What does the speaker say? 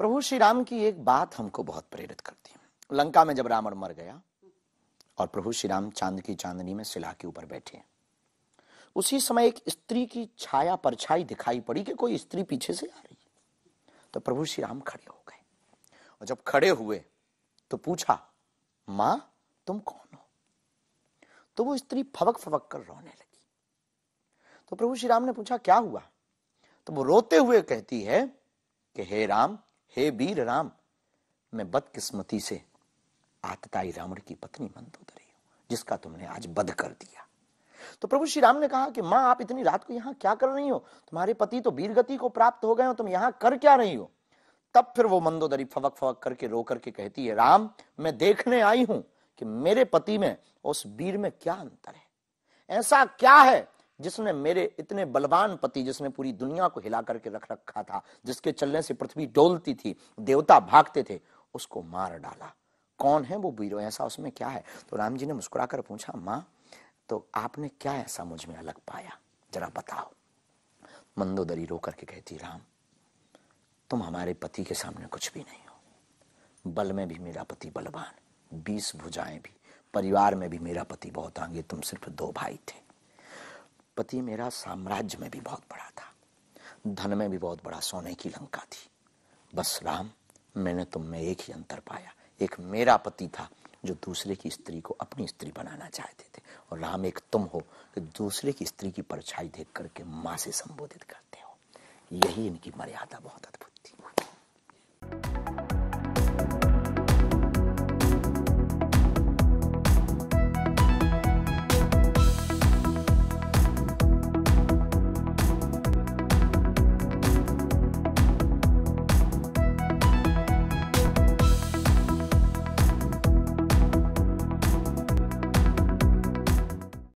प्रभु श्री राम की एक बात हमको बहुत प्रेरित करती है लंका में जब रावण मर गया और प्रभु श्री राम चांद की चांदनी में शिला के ऊपर बैठे हैं उसी समय एक स्त्री की छाया परछाई दिखाई पड़ी कि कोई स्त्री पीछे से आ रही है तो प्रभु श्री राम खड़े हो गए और जब खड़े हुए तो पूछा मां तुम कौन हो तो वो स्त्री फवक फवक कर रोने लगी तो प्रभु श्री राम ने पूछा क्या हुआ तो वो रोते हुए कहती है कि हे राम हे वीर राम मैं बदकिस्मती से आतताई रावण की पत्नी मंदोदरी हूं जिसका तुमने आज बद कर दिया तो प्रभु श्री राम ने कहा कि मां आप इतनी रात को यहां क्या कर रही हो तुम्हारे पति तो वीरगति को प्राप्त हो गए हो तुम यहां कर क्या रही हो तब फिर वो मंदोदरी फवक फवक करके रो करके कहती है राम मैं देखने आई हूं कि मेरे पति में उस वीर में क्या अंतर है ऐसा क्या है जिसने मेरे इतने बलवान पति जिसने पूरी दुनिया को हिला करके रख रखा था जिसके चलने से पृथ्वी डोलती थी देवता भागते थे उसको मार डाला कौन है वो बीरो ऐसा उसमें क्या है तो राम जी ने मुस्कुराकर पूछा माँ तो आपने क्या ऐसा मुझ में अलग पाया जरा बताओ मंदोदरी रो करके कहती राम तुम हमारे पति के सामने कुछ भी नहीं हो बल में भी मेरा पति बलवान बीस भुजाएं भी परिवार में भी मेरा पति बहुत आगे तुम सिर्फ दो भाई थे पति मेरा साम्राज्य में भी बहुत बड़ा था धन में भी बहुत बड़ा सोने की लंका थी बस राम मैंने तुम में एक ही अंतर पाया एक मेरा पति था जो दूसरे की स्त्री को अपनी स्त्री बनाना चाहते थे और राम एक तुम हो कि दूसरे की स्त्री की परछाई देख करके माँ से संबोधित करते हो यही इनकी मर्यादा बहुत अद्भुत